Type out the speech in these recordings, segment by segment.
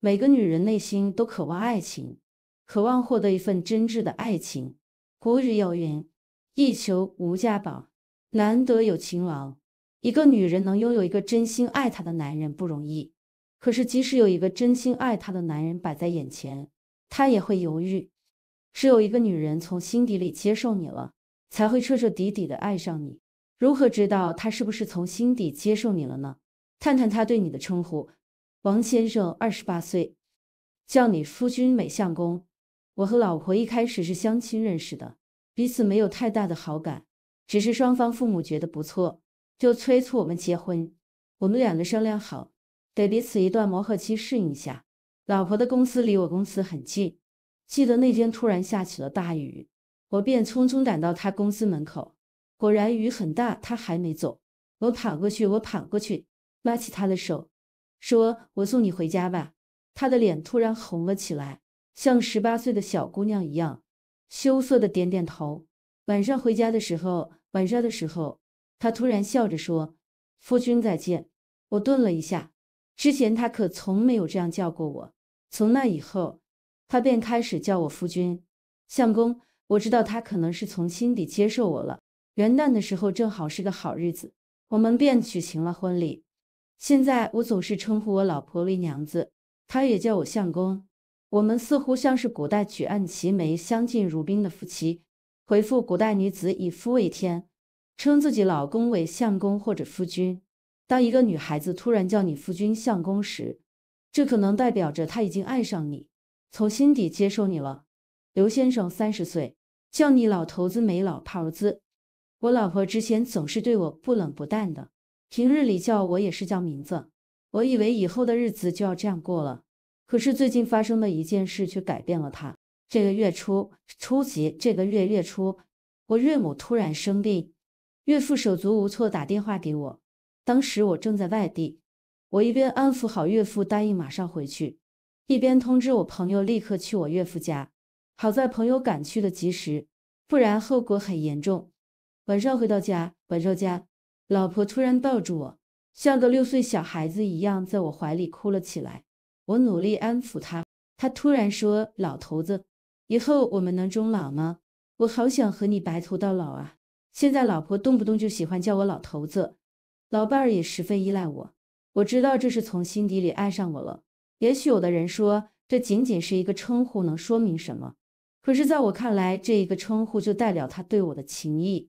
每个女人内心都渴望爱情，渴望获得一份真挚的爱情。古语有云：“一求无价宝，难得有情郎。”一个女人能拥有一个真心爱她的男人不容易。可是，即使有一个真心爱她的男人摆在眼前，她也会犹豫。只有一个女人从心底里接受你了，才会彻彻底底的爱上你。如何知道她是不是从心底接受你了呢？探探她对你的称呼。王先生二十八岁，叫你夫君、美相公。我和老婆一开始是相亲认识的，彼此没有太大的好感，只是双方父母觉得不错，就催促我们结婚。我们两个商量好，得彼此一段磨合期适应一下。老婆的公司离我公司很近，记得那天突然下起了大雨，我便匆匆赶到他公司门口。果然雨很大，他还没走。我跑过去，我跑过去，拉起他的手。说：“我送你回家吧。”她的脸突然红了起来，像十八岁的小姑娘一样，羞涩的点点头。晚上回家的时候，晚上的时候，她突然笑着说：“夫君再见。”我顿了一下，之前他可从没有这样叫过我。从那以后，他便开始叫我夫君、相公。我知道他可能是从心底接受我了。元旦的时候正好是个好日子，我们便举行了婚礼。现在我总是称呼我老婆为娘子，她也叫我相公。我们似乎像是古代举案齐眉、相敬如宾的夫妻。回复古代女子以夫为天，称自己老公为相公或者夫君。当一个女孩子突然叫你夫君、相公时，这可能代表着她已经爱上你，从心底接受你了。刘先生三十岁，叫你老头子、没老泡子。我老婆之前总是对我不冷不淡的。平日里叫我也是叫名字，我以为以后的日子就要这样过了。可是最近发生的一件事却改变了他。这个月初初几，这个月月初，我岳母突然生病，岳父手足无措，打电话给我。当时我正在外地，我一边安抚好岳父，答应马上回去，一边通知我朋友立刻去我岳父家。好在朋友赶去的及时，不然后果很严重。晚上回到家，晚上家。老婆突然抱住我，像个六岁小孩子一样，在我怀里哭了起来。我努力安抚她，她突然说：“老头子，以后我们能终老吗？我好想和你白头到老啊！”现在老婆动不动就喜欢叫我老头子，老伴儿也十分依赖我。我知道这是从心底里爱上我了。也许有的人说，这仅仅是一个称呼，能说明什么？可是，在我看来，这一个称呼就代表他对我的情谊。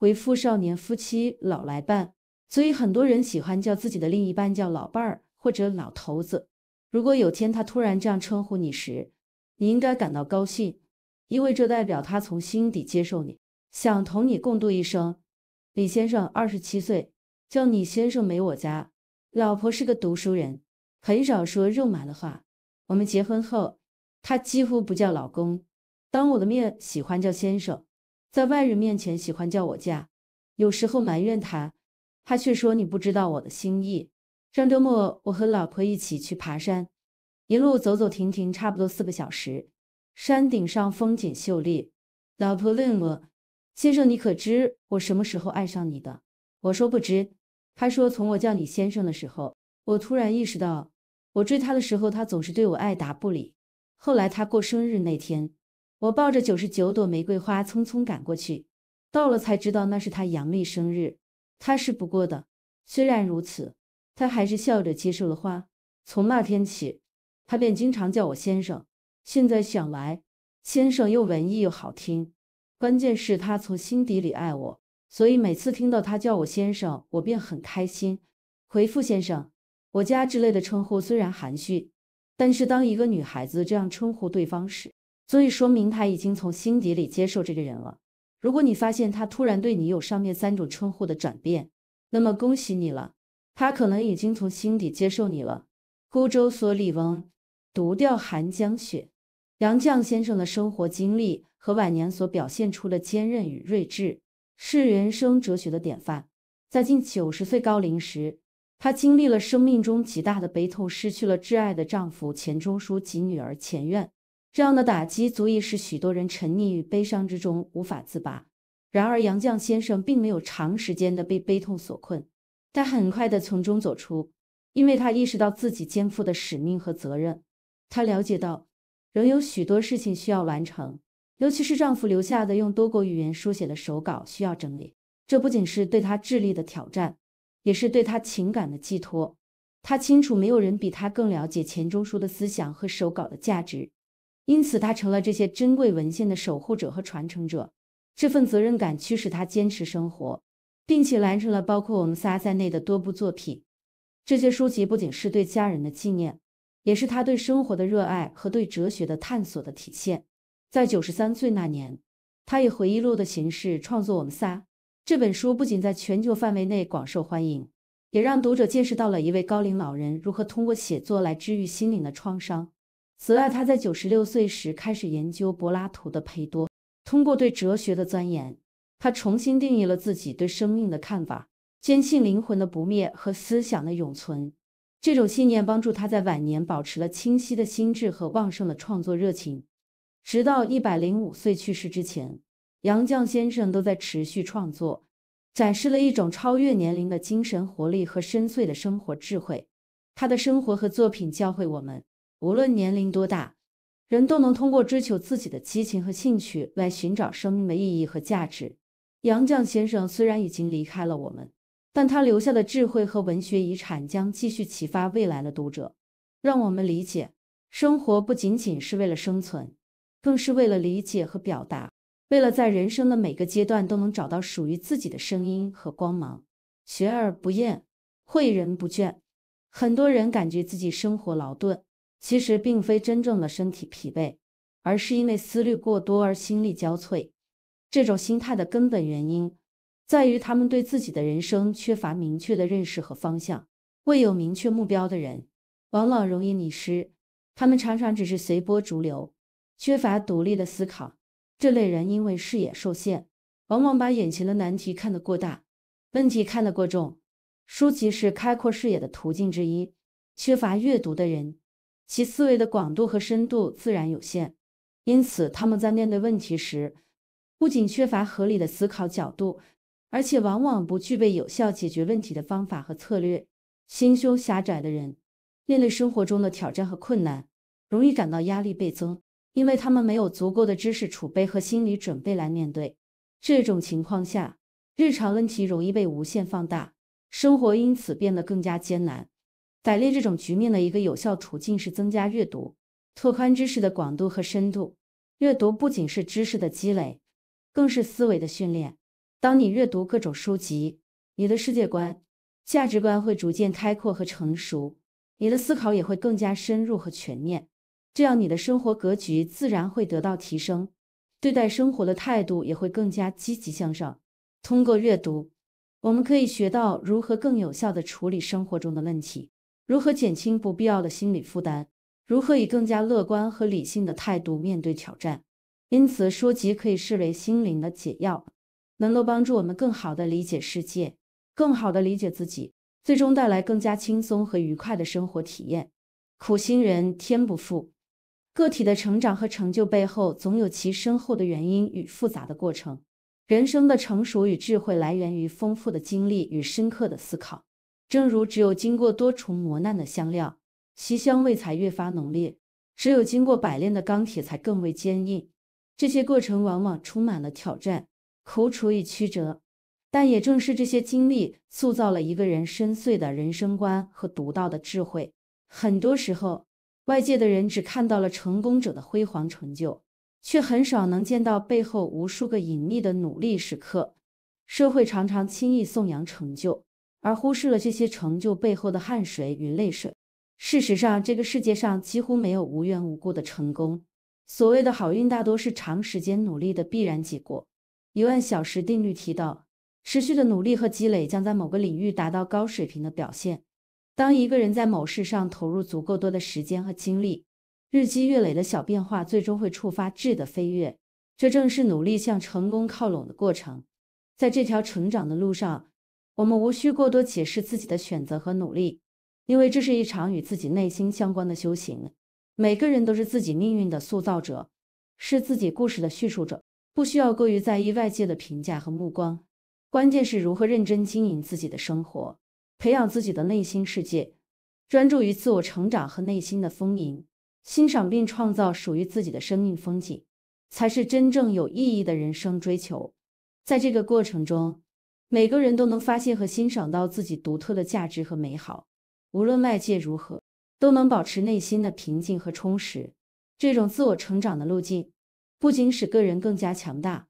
为富少年夫妻老来伴，所以很多人喜欢叫自己的另一半叫老伴儿或者老头子。如果有天他突然这样称呼你时，你应该感到高兴，因为这代表他从心底接受你，想同你共度一生。李先生二十七岁，叫你先生没我家老婆是个读书人，很少说肉麻的话。我们结婚后，他几乎不叫老公，当我的面喜欢叫先生。在外人面前喜欢叫我家，有时候埋怨他，他却说你不知道我的心意。上周末我和老婆一起去爬山，一路走走停停，差不多四个小时。山顶上风景秀丽，老婆问我：“先生，你可知我什么时候爱上你的？”我说不知。他说：“从我叫你先生的时候，我突然意识到，我追他的时候，他总是对我爱答不理。后来他过生日那天。”我抱着九十九朵玫瑰花匆匆赶过去，到了才知道那是他阳历生日，他是不过的。虽然如此，他还是笑着接受了花。从那天起，他便经常叫我先生。现在想来，先生又文艺又好听，关键是他从心底里爱我，所以每次听到他叫我先生，我便很开心。回复先生、我家之类的称呼虽然含蓄，但是当一个女孩子这样称呼对方时，所以说明他已经从心底里接受这个人了。如果你发现他突然对你有上面三种称呼的转变，那么恭喜你了，他可能已经从心底接受你了。孤舟蓑笠翁，独钓寒江雪。杨绛先生的生活经历和晚年所表现出的坚韧与睿智，是人生哲学的典范。在近九十岁高龄时，他经历了生命中极大的悲痛，失去了挚爱的丈夫钱钟书及女儿钱瑗。这样的打击足以使许多人沉溺于悲伤之中，无法自拔。然而，杨绛先生并没有长时间的被悲痛所困，他很快的从中走出，因为他意识到自己肩负的使命和责任。他了解到，仍有许多事情需要完成，尤其是丈夫留下的用多国语言书写的手稿需要整理。这不仅是对他智力的挑战，也是对他情感的寄托。他清楚，没有人比他更了解钱钟书的思想和手稿的价值。因此，他成了这些珍贵文献的守护者和传承者。这份责任感驱使他坚持生活，并且完成了包括《我们仨》在内的多部作品。这些书籍不仅是对家人的纪念，也是他对生活的热爱和对哲学的探索的体现。在九十三岁那年，他以回忆录的形式创作《我们仨》这本书，不仅在全球范围内广受欢迎，也让读者见识到了一位高龄老人如何通过写作来治愈心灵的创伤。此外，他在九十六岁时开始研究柏拉图的《裴多》，通过对哲学的钻研，他重新定义了自己对生命的看法，坚信灵魂的不灭和思想的永存。这种信念帮助他在晚年保持了清晰的心智和旺盛的创作热情，直到一百零五岁去世之前，杨绛先生都在持续创作，展示了一种超越年龄的精神活力和深邃的生活智慧。他的生活和作品教会我们。无论年龄多大，人都能通过追求自己的激情和兴趣来寻找生命的意义和价值。杨绛先生虽然已经离开了我们，但他留下的智慧和文学遗产将继续启发未来的读者，让我们理解生活不仅仅是为了生存，更是为了理解和表达，为了在人生的每个阶段都能找到属于自己的声音和光芒。学而不厌，诲人不倦。很多人感觉自己生活劳顿。其实并非真正的身体疲惫，而是因为思虑过多而心力交瘁。这种心态的根本原因，在于他们对自己的人生缺乏明确的认识和方向。未有明确目标的人，往往容易迷失。他们常常只是随波逐流，缺乏独立的思考。这类人因为视野受限，往往把眼前的难题看得过大，问题看得过重。书籍是开阔视野的途径之一，缺乏阅读的人。其思维的广度和深度自然有限，因此他们在面对问题时，不仅缺乏合理的思考角度，而且往往不具备有效解决问题的方法和策略。心胸狭窄的人面对生活中的挑战和困难，容易感到压力倍增，因为他们没有足够的知识储备和心理准备来面对。这种情况下，日常问题容易被无限放大，生活因此变得更加艰难。摆列这种局面的一个有效途径是增加阅读，拓宽知识的广度和深度。阅读不仅是知识的积累，更是思维的训练。当你阅读各种书籍，你的世界观、价值观会逐渐开阔和成熟，你的思考也会更加深入和全面。这样，你的生活格局自然会得到提升，对待生活的态度也会更加积极向上。通过阅读，我们可以学到如何更有效地处理生活中的问题。如何减轻不必要的心理负担？如何以更加乐观和理性的态度面对挑战？因此，书籍可以视为心灵的解药，能够帮助我们更好的理解世界，更好的理解自己，最终带来更加轻松和愉快的生活体验。苦心人天不负，个体的成长和成就背后总有其深厚的原因与复杂的过程。人生的成熟与智慧来源于丰富的经历与深刻的思考。正如只有经过多重磨难的香料，其香味才越发浓烈；只有经过百炼的钢铁才更为坚硬。这些过程往往充满了挑战、苦楚与曲折，但也正是这些经历塑造了一个人深邃的人生观和独到的智慧。很多时候，外界的人只看到了成功者的辉煌成就，却很少能见到背后无数个隐秘的努力时刻。社会常常轻易颂扬成就。而忽视了这些成就背后的汗水与泪水。事实上，这个世界上几乎没有无缘无故的成功。所谓的好运，大多是长时间努力的必然结果。一万小时定律提到，持续的努力和积累，将在某个领域达到高水平的表现。当一个人在某事上投入足够多的时间和精力，日积月累的小变化，最终会触发质的飞跃。这正是努力向成功靠拢的过程。在这条成长的路上。我们无需过多解释自己的选择和努力，因为这是一场与自己内心相关的修行。每个人都是自己命运的塑造者，是自己故事的叙述者，不需要过于在意外界的评价和目光。关键是如何认真经营自己的生活，培养自己的内心世界，专注于自我成长和内心的丰盈，欣赏并创造属于自己的生命风景，才是真正有意义的人生追求。在这个过程中，每个人都能发现和欣赏到自己独特的价值和美好，无论外界如何，都能保持内心的平静和充实。这种自我成长的路径，不仅使个人更加强大，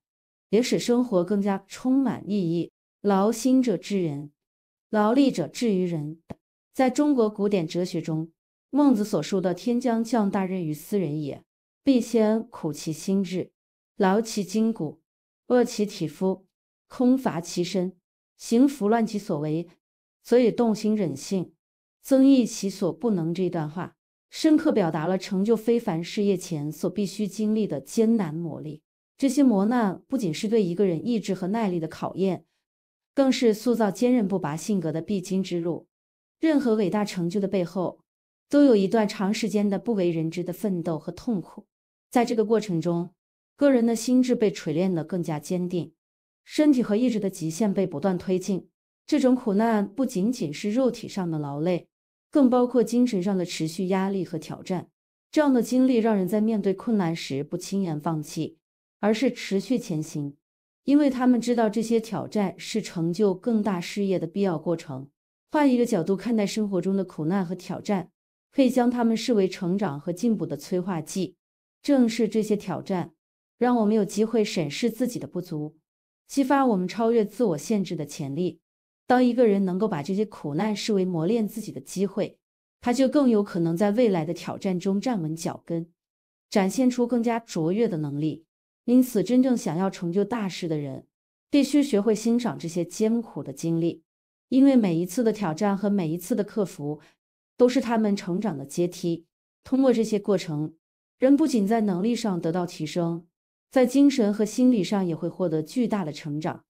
也使生活更加充满意义。劳心者治人，劳力者治于人。在中国古典哲学中，孟子所述的“天将降大任于斯人也，必先苦其心志，劳其筋骨，饿其体肤。”空乏其身，行拂乱其所为，所以动心忍性，增益其所不能。这段话深刻表达了成就非凡事业前所必须经历的艰难磨砺。这些磨难不仅是对一个人意志和耐力的考验，更是塑造坚韧不拔性格的必经之路。任何伟大成就的背后，都有一段长时间的不为人知的奋斗和痛苦。在这个过程中，个人的心智被锤炼得更加坚定。身体和意志的极限被不断推进，这种苦难不仅仅是肉体上的劳累，更包括精神上的持续压力和挑战。这样的经历让人在面对困难时不轻言放弃，而是持续前行，因为他们知道这些挑战是成就更大事业的必要过程。换一个角度看待生活中的苦难和挑战，可以将他们视为成长和进步的催化剂。正是这些挑战，让我们有机会审视自己的不足。激发我们超越自我限制的潜力。当一个人能够把这些苦难视为磨练自己的机会，他就更有可能在未来的挑战中站稳脚跟，展现出更加卓越的能力。因此，真正想要成就大事的人，必须学会欣赏这些艰苦的经历，因为每一次的挑战和每一次的克服，都是他们成长的阶梯。通过这些过程，人不仅在能力上得到提升。在精神和心理上也会获得巨大的成长，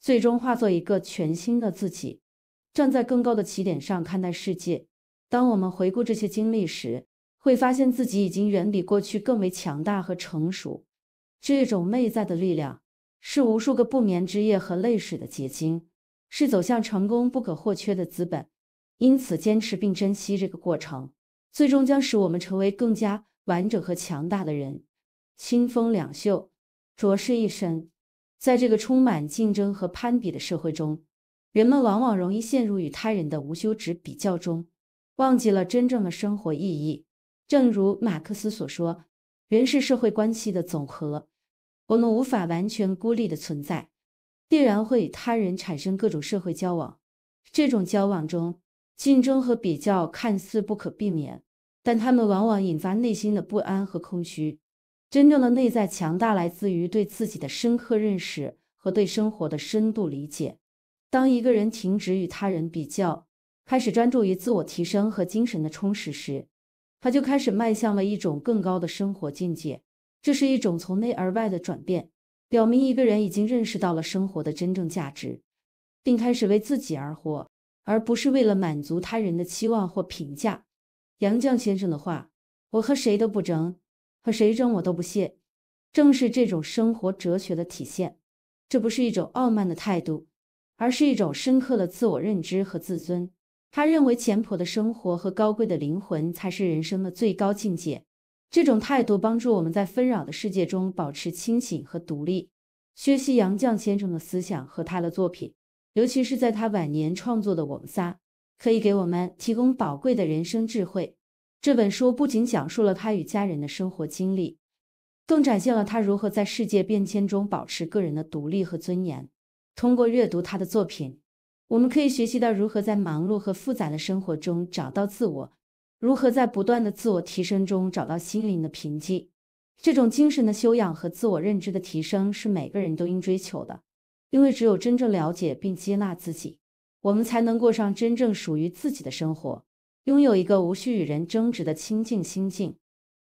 最终化作一个全新的自己，站在更高的起点上看待世界。当我们回顾这些经历时，会发现自己已经远比过去更为强大和成熟。这种内在的力量是无数个不眠之夜和泪水的结晶，是走向成功不可或缺的资本。因此，坚持并珍惜这个过程，最终将使我们成为更加完整和强大的人。清风两袖，浊世一身。在这个充满竞争和攀比的社会中，人们往往容易陷入与他人的无休止比较中，忘记了真正的生活意义。正如马克思所说，人是社会关系的总和，我们无法完全孤立的存在，必然会与他人产生各种社会交往。这种交往中，竞争和比较看似不可避免，但他们往往引发内心的不安和空虚。真正的内在强大来自于对自己的深刻认识和对生活的深度理解。当一个人停止与他人比较，开始专注于自我提升和精神的充实时，他就开始迈向了一种更高的生活境界。这是一种从内而外的转变，表明一个人已经认识到了生活的真正价值，并开始为自己而活，而不是为了满足他人的期望或评价。杨绛先生的话：“我和谁都不争。”和谁争我都不屑，正是这种生活哲学的体现。这不是一种傲慢的态度，而是一种深刻的自我认知和自尊。他认为简朴的生活和高贵的灵魂才是人生的最高境界。这种态度帮助我们在纷扰的世界中保持清醒和独立。学习杨绛先生的思想和他的作品，尤其是在他晚年创作的《我们仨》，可以给我们提供宝贵的人生智慧。这本书不仅讲述了他与家人的生活经历，更展现了他如何在世界变迁中保持个人的独立和尊严。通过阅读他的作品，我们可以学习到如何在忙碌和复杂的生活中找到自我，如何在不断的自我提升中找到心灵的平静。这种精神的修养和自我认知的提升是每个人都应追求的，因为只有真正了解并接纳自己，我们才能过上真正属于自己的生活。拥有一个无需与人争执的清净心境。